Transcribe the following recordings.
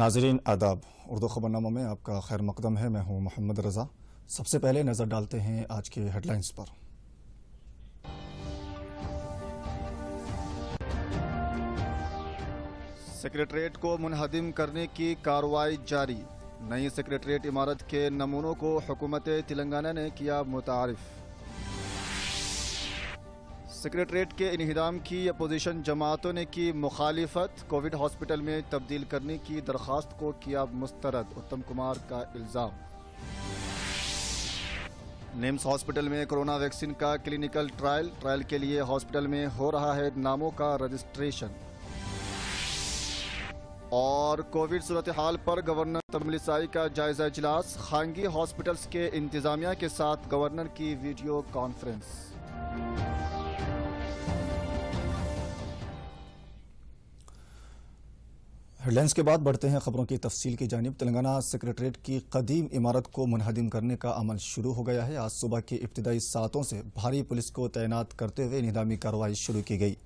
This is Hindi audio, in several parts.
नाजरीन आदाब उर्दू खबरनामा में आपका खैर मकदम है मैं हूं मोहम्मद रज़ा सबसे पहले नज़र डालते हैं आज के हेडलाइंस पर सेक्रेटरीट को मुनहदिम करने की कार्रवाई जारी नई सेक्रेटरीट इमारत के नमूनों को हुकूमत तेलंगाना ने किया मुतारफ़ सेक्रेटरीट के इनहदाम की अपोजिशन जमातों ने की मुखालफत कोविड हॉस्पिटल में तब्दील करने की दरख्वास्त को किया मुस्तरद उत्तम कुमार का इल्ज़ाम निम्स हॉस्पिटल में कोरोना वैक्सीन का क्लिनिकल ट्रायल ट्रायल के लिए हॉस्पिटल में हो रहा है नामों का रजिस्ट्रेशन और कोविड सूरत हाल पर गवर्नर तमिलसाई का जायजा इजलास खानगी हॉस्पिटल्स के इंतजामिया के साथ गवर्नर की वीडियो कॉन्फ्रेंस हेडलाइंस के बाद बढ़ते हैं खबरों की तफसील की जानब तेलंगाना सेक्रेटरीट की कदीम इमारत को मुनहदम करने का अमल शुरू हो गया है आज सुबह के इब्तदाई सातों से भारी पुलिस को तैनात करते हुए निदामी कार्रवाई शुरू की गई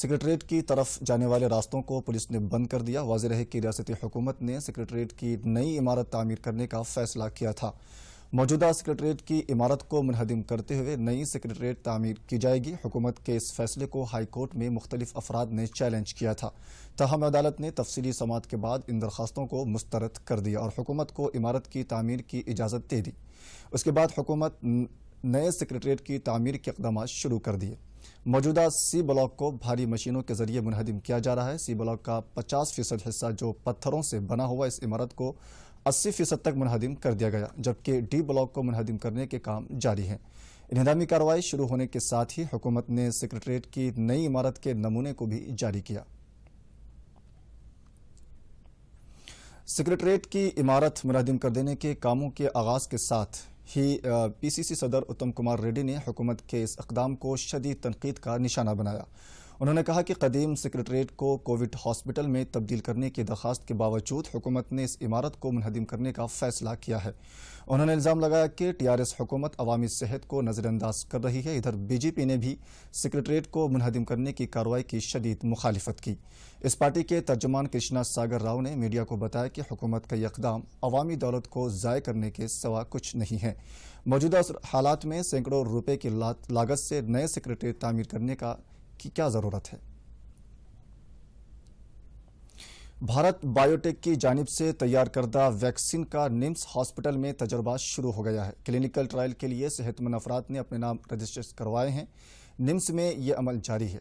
सेक्रेटरीट की तरफ जाने वाले रास्तों को पुलिस ने बंद कर दिया वाज है कि रियासती हुकूमत ने सेक्रेटरीट की नई इमारत तामीर करने का फैसला किया था मौजूदा सेक्रेटरीट की इमारत को मनहदम करते हुए नई सेक्रेटरीट तामीर की जाएगी हुकूमत के इस फैसले को हाईकोर्ट में मुख्तलिफ अफराद ने चैलेंज किया था तहम अदालत ने तफसली समात के बाद इन दरखास्तों को मुस्तरद कर दिया और हुकूमत को इमारत की तामीर की इजाज़त दे दी उसके बाद हुकूमत नए सेक्रेटरीट की तामीर के इकदाम शुरू कर दिए मौजूदा सी ब्लॉक को भारी मशीनों के जरिए मुनहदम किया जा रहा है सी ब्लॉक का पचास फीसद हिस्सा जो पत्थरों से बना हुआ इस इमारत को अस्सी फीसद तक मुनहदम कर दिया गया जबकि डी ब्लॉक को मुनहदम करने के काम जारी है इनहदामी कार्रवाई शुरू होने के साथ ही हुकूमत ने सेक्रेटरीट की नई इमारत के नमूने को भी जारी किया सेक्रेटरीट की इमारत मुनहदिम कर देने के कामों के आगाज के साथ ही पीसीसी सदर उत्तम कुमार रेड्डी ने हुकूमत के इस इकदाम को शदी तनकीद का निशाना बनाया उन्होंने कहा कि कदीम सेक्रेटरीट को कोविड हॉस्पिटल में तब्दील करने की दरखास्त के बावजूद हुकूमत ने इस इमारत को मुनहदम करने का फैसला किया है उन्होंने इल्ज़ाम लगाया कि टी आर एस हुकूमत अवामी सेहत को नज़रअंदाज कर रही है इधर बीजेपी ने भी सेक्रेटरीट को मुनहदम करने की कार्रवाई की शदीद मुखालफत की इस पार्टी के तर्जमान कृष्णा सागर राव ने मीडिया को बताया कि हुकूमत का यह इकदाम अवामी दौलत को ज़ाय करने के सवा कुछ नहीं है मौजूदा हालात में सैकड़ों रुपए की लागत से नए सेक्रेटरी तामीर करने का की क्या ज़रूरत है भारत बायोटेक की जानब से तैयार करदा वैक्सीन का निम्स हॉस्पिटल में तजर्बा शुरू हो गया है क्लिनिकल ट्रायल के लिए सेहतमंद अफराद ने अपने नाम रजिस्टर करवाए हैं निम्स में यह अमल जारी है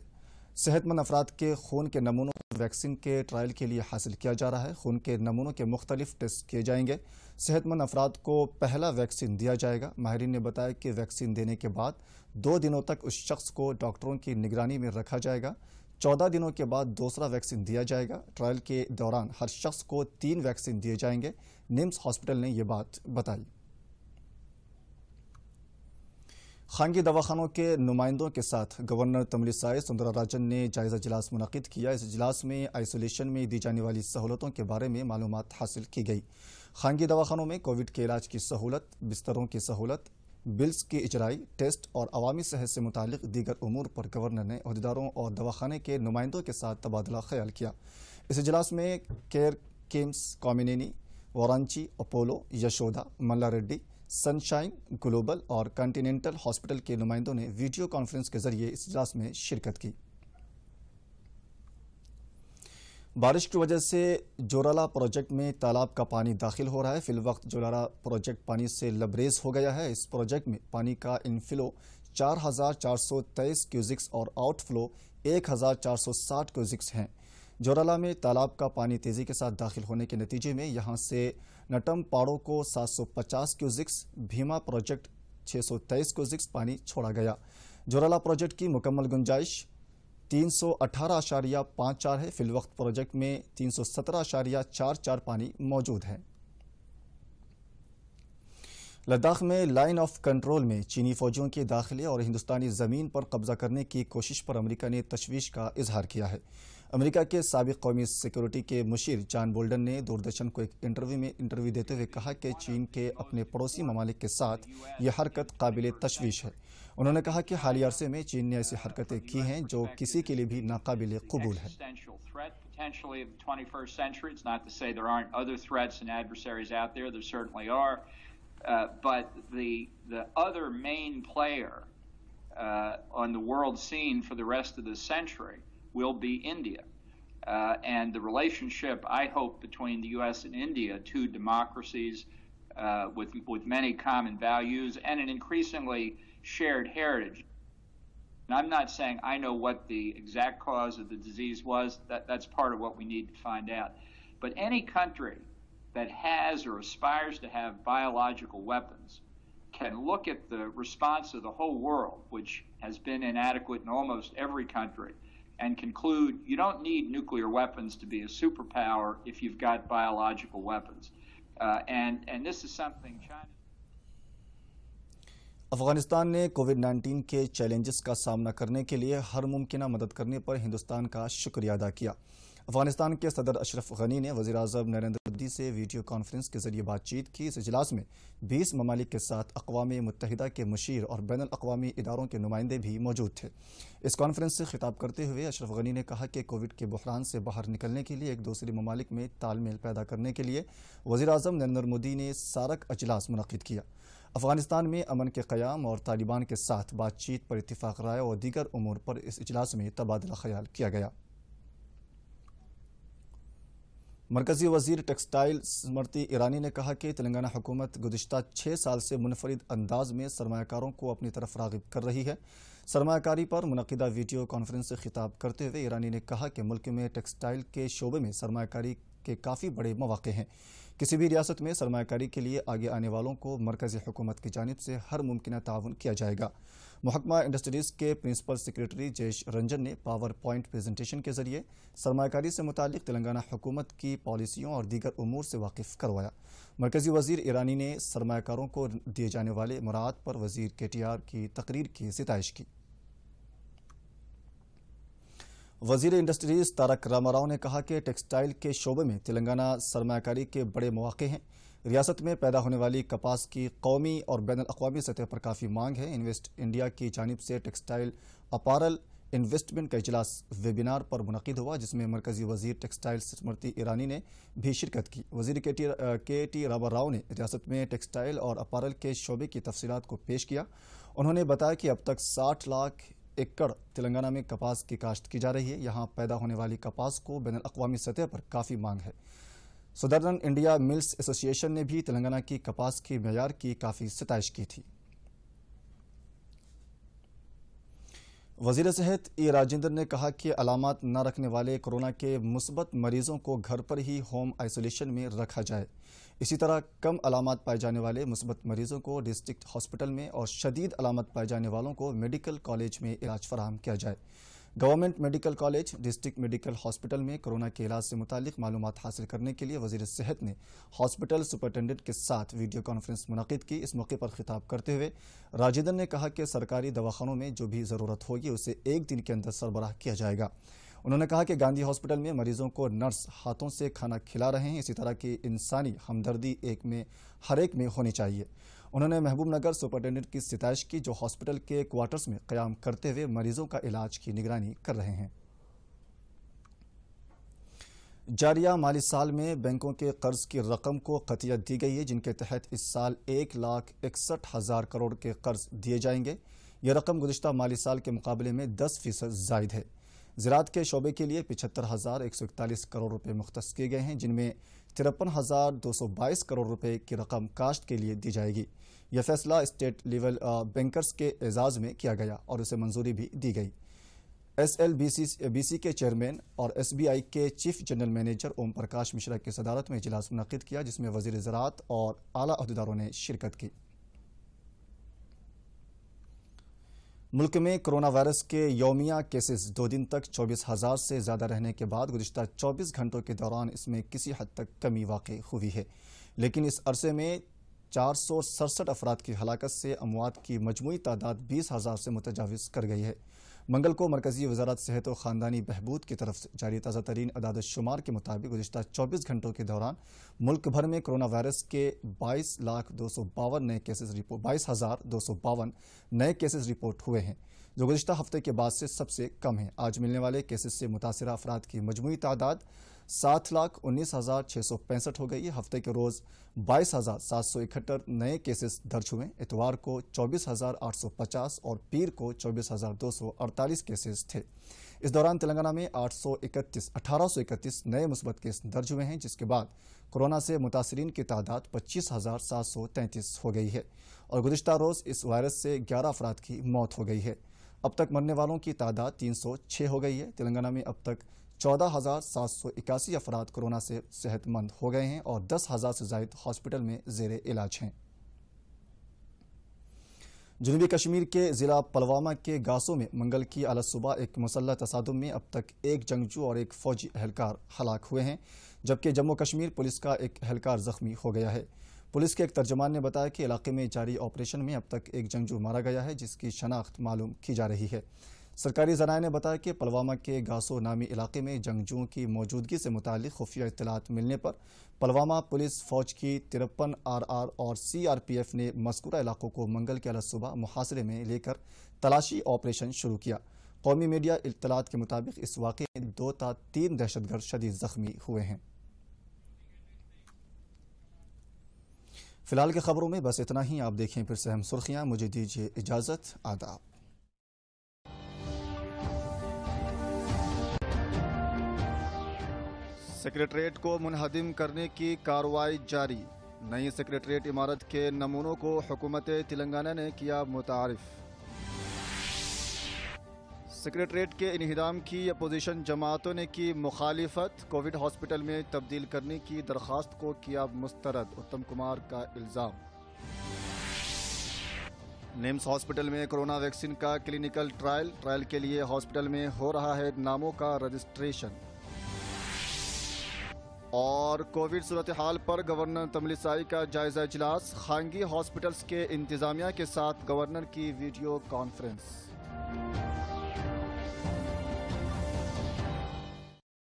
सेहतमंद अफराद के खून के नमूनों को वैक्सीन के ट्रायल के लिए हासिल किया जा रहा है खून के नमूनों के मुख्तलिफ टेस्ट किए जाएंगे सेहतमंद अफराद को पहला वैक्सीन दिया जाएगा माहरीन ने बताया कि वैक्सीन देने के बाद दो दिनों तक उस शख्स को डॉक्टरों की निगरानी में रखा जाएगा चौदह दिनों के बाद दूसरा वैक्सीन दिया जाएगा ट्रायल के दौरान हर शख्स को तीन वैक्सीन दिए जाएंगे निम्स हॉस्पिटल ने यह बात बताई खानगी दवाखानों के नुमाइंदों के साथ गवर्नर तमिलसाई सुंदरा राजन ने जायजा इजलास मुनद किया इस इजलास में आइसोलेशन में दी जाने वाली सहूलतों के बारे में मालूम हासिल की गई खानगी दवाखानों में कोविड के इलाज की सहूलत बिस्तरों की सहूलत बिल्स की इजराई टेस्ट और अवामी सेहत से मुतलिक दीगर अमूर पर गवर्नर ने अहदेदारों और दवाखाने के नुमाइंदों के साथ तबादला ख्याल किया इस इजलास में केयर केम्स कॉमिनेनी वारांची Apollo Yashoda Malla Reddy Sunshine Global और कंटिनेंटल हॉस्पिटल के नुमाइंदों ने वीडियो कॉन्फ्रेंस के जरिए इस इजलास में शिरकत की बारिश की वजह से जोराला प्रोजेक्ट में तालाब का पानी दाखिल हो रहा है फिल वक्त जोराला प्रोजेक्ट पानी से लबरेज हो गया है इस प्रोजेक्ट में पानी का इनफ्लो 4,423 क्यूजिक्स और आउटफ्लो 1,460 क्यूजिक्स हैं जोराला में तालाब का पानी तेजी के साथ दाखिल होने के नतीजे में यहां से नटम पाड़ो को 750 क्यूजिक्स भीमा प्रोजेक्ट 623 क्यूजिक्स पानी छोड़ा गया जोराला प्रोजेक्ट की मुकम्मल गुंजाइश तीन सौ अठारह आशारिया पाँच चार है फिलवक्त प्रोजेक्ट में तीन सौ सत्रह आशारिया चार चार पानी मौजूद है लद्दाख में लाइन ऑफ कंट्रोल में चीनी फौजियों के दाखिले और हिंदुस्तानी ज़मीन पर कब्जा करने की कोशिश पर अमरीका ने तशवीश का इजहार किया है अमेरिका के सबक कौमी सिक्योरिटी के मुशीर जॉन बोल्डन ने दूरदर्शन को एक इंटरव्यू में इंटरव्यू देते हुए कहा कि चीन के अपने पड़ोसी ममालिक के साथ यह हरकत काबिल तशवीश है उन्होंने कहा कि हालिया अरसे में चीन ने ऐसी हरकतें की हैं जो किसी के लिए भी नाकबिल कबूल है potentially of the 21st century. It's not to say there aren't other threats and adversaries out there. There certainly are. Uh, but the, the other main player uh, on the world scene for the rest of the century will be India. Uh, and the relationship, I hope, between the U.S. and India, two democracies uh, with, with many common values and an increasingly shared heritage. And I'm not saying I know what the exact cause of the disease was. That, that's part of what we need to find out. But any country that has or aspires to have biological weapons can look at the response of the whole world, which has been inadequate in almost every country, and conclude you don't need nuclear weapons to be a superpower if you've got biological weapons. Uh, and, and this is something China. Afghanistan ने कोविड 19 के चैलेंजेस का सामना करने के लिए हर मुमकिन मदद करने पर हिंदुस्तान का शुक्रिया अदा किया अफगानिस्तान के सदर अशरफ गनी ने वजी अजम नरेंद्र मोदी से वीडियो कॉन्फ्रेंस के जरिए बातचीत की इस अजलास में बीस ममालिक के साथ अकवा मुतहदा के मशीर और बैन अवी इदारों के नुमाइंदे भी मौजूद थे इस कॉन्फ्रेंस से खिताब करते हुए अशरफ गनी ने कहा कि कोविड के बहरान से बाहर निकलने के लिए एक दूसरे ममालिक में तालमेल पैदा करने के लिए वजी अजम नरेंद्र मोदी ने सारक अजलास मनद किया अफगानिस्तान में अमन के क्याम और तालिबान के साथ बातचीत पर इतफाक़ राय और दीगर उमूर पर इस अजलास में तबादला ख्याल किया गया मरकजी वजीर टेक्सटाइल स्मृति ईरानी ने कहा कि तेलंगाना हुकूमत गुजशत छः साल से मुनफरद अंदाज में सरमाकारों को अपनी तरफ रागब कर रही है सरमाकारी पर मनदा वीडियो कॉन्फ्रेंस से खिताब करते हुए ईरानी ने कहा कि मुल्क में टेक्सटाइल के शोबे में सरमाकारी के काफ़ी बड़े मौाक़े हैं किसी भी रियासत में सरमाकारी के लिए आगे आने वालों को मरकज़ी हुकूमत की जानब से हर मुमकिन ताउन किया जाएगा महकमा इंडस्ट्रीज के प्रिंसिपल सेक्रेटरी जयेश रंजन ने पावर पॉइंट प्रेजेंटेशन के जरिए सरमाकारी से मुतल तेलंगाना हुकूमत की पॉलिसियों और दीगर अमूर से वाकिफ करवाया मरकजी वजीर ईरानी ने सरमाकारों को दिए जाने वाले मुराद पर वजीर के टी आर की तकरीर की सितश की वजीर इंडस्ट्रीज तारक रामाराव ने कहा कि टेक्सटाइल के शोबे में तेलंगाना सरमाकारी के बड़े मौके हैं रियासत में पैदा होने वाली कपास की कौमी और बैन अवी सतह पर काफ़ी मांग है इन्वेस्ट इंडिया की जानब से टेक्सटाइल अपारल इन्वेस्टमेंट का इजलास वेबिनार पर मुनद हुआ जिसमें मरकजी वजीर टेक्सटाइल स्मृति ईरानी ने भी शिरकत की वजीर के टी के टी रामा राव ने रियासत में टेक्सटाइल और अपारल के शोबे की तफसीत को पेश किया उन्होंने बताया कि अब तक साठ लाख एकड़ तेलंगाना में कपास की काश्त की जा रही है यहाँ पैदा होने वाली कपास को बैन अवी सतह पर काफ़ी मांग है सदर्न इंडिया मिल्स एसोसिएशन ने भी तेलंगाना की कपास के मैार की काफ़ी सतश की थी वजीर सेहत ए राजेंद्र ने कहा कि अलामत न रखने वाले कोरोना के मुस्बत मरीजों को घर पर ही होम आइसोलेशन में रखा जाए इसी तरह कम अलामत पाए जाने वाले मुस्बत मरीजों को डिस्ट्रिक्ट हॉस्पिटल में और शदीद अलामत पाए जाने वालों को मेडिकल कॉलेज में इलाज फराहम किया जाए government medical college district medical hospital में कोरोना के इलाज से मुतालिक मालूम हासिल करने के लिए वजीर सेहत ने हॉस्पिटल सुपरटेंडेंट के साथ वीडियो कॉन्फ्रेंस मुनद की इस मौके पर खिताब करते हुए राजेंद्र ने कहा कि सरकारी दवाखानों में जो भी ज़रूरत होगी उसे एक दिन के अंदर सरबराह किया जाएगा उन्होंने कहा कि गांधी हॉस्पिटल में मरीजों को नर्स हाथों से खाना खिला रहे हैं इसी तरह की इंसानी हमदर्दी एक में हर एक में होनी चाहिए उन्होंने महबूब नगर सुपरिटेंडेंट की सितश की जो हॉस्पिटल के क्वार्टर्स में क्याम करते हुए मरीजों का इलाज की निगरानी कर रहे हैं जारिया माली साल में बैंकों के कर्ज की रकम को खतियत दी गई है जिनके तहत इस साल एक लाख इकसठ हज़ार करोड़ के कर्ज दिए जाएंगे यह रकम गुजशत माली साल के मुकाबले में दस फीसद जायद है ज़रात के शोबे के लिए पिछहत्तर हज़ार एक सौ इकतालीस करोड़ रुपये मुख्त किए गए हैं जिनमें तिरपन हज़ार दो सौ बाईस करोड़ रुपए की रकम काश्त के लिए दी जाएगी यह फैसला स्टेट लेवल बैंकर्स के एजाज़ में किया गया और उसे मंजूरी भी दी गई S L B C B C के चेयरमैन और एस बी आई के chief general manager Om Prakash Mishra की सदारत में इजलास मनकद किया जिसमें वजीर ज़रात और अली अहदेदारों ने शिरकत की मुल्क में कोरोना वायरस के योमिया केसेस दो दिन तक चौबीस हज़ार से ज़्यादा रहने के बाद गुजशत चौबीस घंटों के दौरान इसमें किसी हद तक कमी वाक़ हुई है लेकिन इस अरसे में चार सौ सड़सठ अफराद की हलाकत से अमवात की मजमू तादाद बीस हज़ार से मुतजावज़ कर गई है मंगल को मरकजी वजारत सेहत और ख़ानदानी बहबूद की तरफ से जारी ताज़ा तरीन अदाद शुमार के मुताबिक गुजशत चौबीस घंटों के दौरान मुल्क भर में कोरोना वायरस के बाईस लाख दो सौ बावन नए केसेज रिपोर्ट बाईस हज़ार दो सौ बावन नए केसेज रिपोर्ट हुए हैं जो गुजशत हफ्ते के बाद से सबसे कम है आज मिलने वाले केसेज से मुतासर अफराद की मजमू तादाद सात लाख उन्नीस हजार छः सौ पैंसठ हो गई है हफ्ते के रोज बाईस हजार सात सौ इकहत्तर नए केसेस दर्ज हुए इतवार को चौबीस हजार आठ सौ पचास और पीर को चौबीस हजार दो सौ अड़तालीस केसेस थे इस दौरान तेलंगाना में आठ सौ इकतीस अठारह सौ इकतीस नए मुस्बत केस दर्ज हुए हैं जिसके बाद कोरोना से मुतासरीन की तादाद पच्चीस हजार सात सौ तैंतीस हो गई है और गुजशत रोज इस वायरस से ग्यारह अफराद की मौत हो गई है अब तक मरने वालों की तादाद तीन सौ छः हो गई है तेलंगाना में अब तक चौदह हजार सात सौ इक्यासी अफराद कोरोना से सेहतमंद हो गए हैं और दस हजार से जायद हॉस्पिटल में जेर इलाज हैं जनूबी कश्मीर के ज़िला पलवामा के गासों में मंगल की अलग सुबह एक मुसल्ह तसादम में अब तक एक जंगजू और एक फौजी अहलकार हलाक हुए हैं जबकि जम्मू कश्मीर पुलिस का एक अहलकार ज़ख्मी हो गया है पुलिस के एक तर्जमान ने बताया कि इलाके में जारी ऑपरेशन में अब तक एक जंगजू मारा गया है जिसकी शनाख्त मालूम की जा रही है सरकारी जराये ने बताया कि पलवामा के गासो नामी इलाके में जंगजुओं की मौजूदगी से मुतल खुफिया इतलात मिलने पर पलवामा पुलिस फौज की तिरपन आर आर और सी आर पी एफ ने मस्कूरा इलाकों को मंगल के अला सुबह मुहासरे में लेकर तलाशी ऑपरेशन शुरू किया कौमी मीडिया इतलात के मुताबिक इस वाक़े में दो ता तीन दहशतगर्द शदीद जख्मी हुए हैं फिलहाल की खबरों में बस इतना ही आप देखें फिर से हम सुर्खियां मुझे दीजिए इजाज़त आदाब सेक्रेटरीट को मुनहदिम करने की कार्रवाई जारी नई सेक्रेटरीट इमारत के नमूनों को हुकूमत तेलंगाना ने किया मुतारफ़ सेक्रेटरीट के इनहदाम की अपोजिशन जमातों ने की मुखालफत कोविड हॉस्पिटल में तब्दील करने की दरख्वास्त को किया मुस्तरद उत्तम कुमार का इल्ज़ाम निम्स हॉस्पिटल में कोरोना वैक्सीन का क्लिनिकल ट्रायल ट्रायल के लिए हॉस्पिटल में हो रहा है नामों का रजिस्ट्रेशन और कोविड सूरत हाल पर गवर्नर तमलिसाई का जायजा इजलास खानगी हॉस्पिटल्स के इंतजामिया के साथ गवर्नर की वीडियो कॉन्फ्रेंस